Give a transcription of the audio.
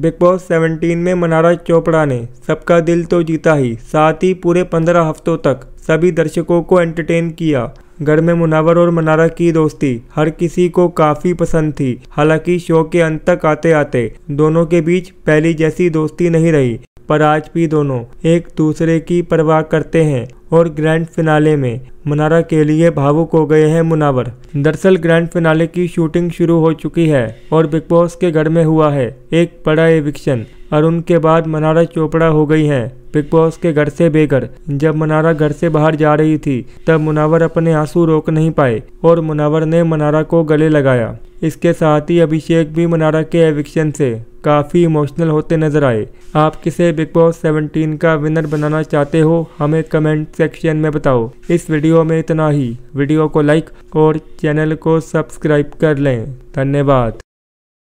big boss 17 में मनारा चोपड़ा ने सबका दिल तो जीता ही साथ ही पूरे पंद्रह हफ्तों तक सभी दर्शकों को एंटरटेन किया घर में मुनावर और मनारा की दोस्ती हर किसी को काफ़ी पसंद थी हालांकि शो के अंत तक आते आते दोनों के बीच पहली जैसी दोस्ती नहीं रही पर आज भी दोनों एक दूसरे की परवाह करते हैं और ग्रैंड फिनाले में मुनारा के लिए भावुक हो गए हैं मुनावर दरअसल ग्रैंड फिनाले की शूटिंग शुरू हो चुकी है और बिग बॉस के घर में हुआ है एक बड़ा एविक्शन और उनके बाद मनारा चोपड़ा हो गई हैं बिग बॉस के घर से बेघर जब मनारा घर से बाहर जा रही थी तब मुनावर अपने आंसू रोक नहीं पाए और मुनावर ने मनारा को गले लगाया इसके साथ ही अभिषेक भी मनारा के एविक्शन से काफ़ी इमोशनल होते नजर आए आप किसे बिग बॉस 17 का विनर बनाना चाहते हो हमें कमेंट सेक्शन में बताओ इस वीडियो में इतना ही वीडियो को लाइक और चैनल को सब्सक्राइब कर लें धन्यवाद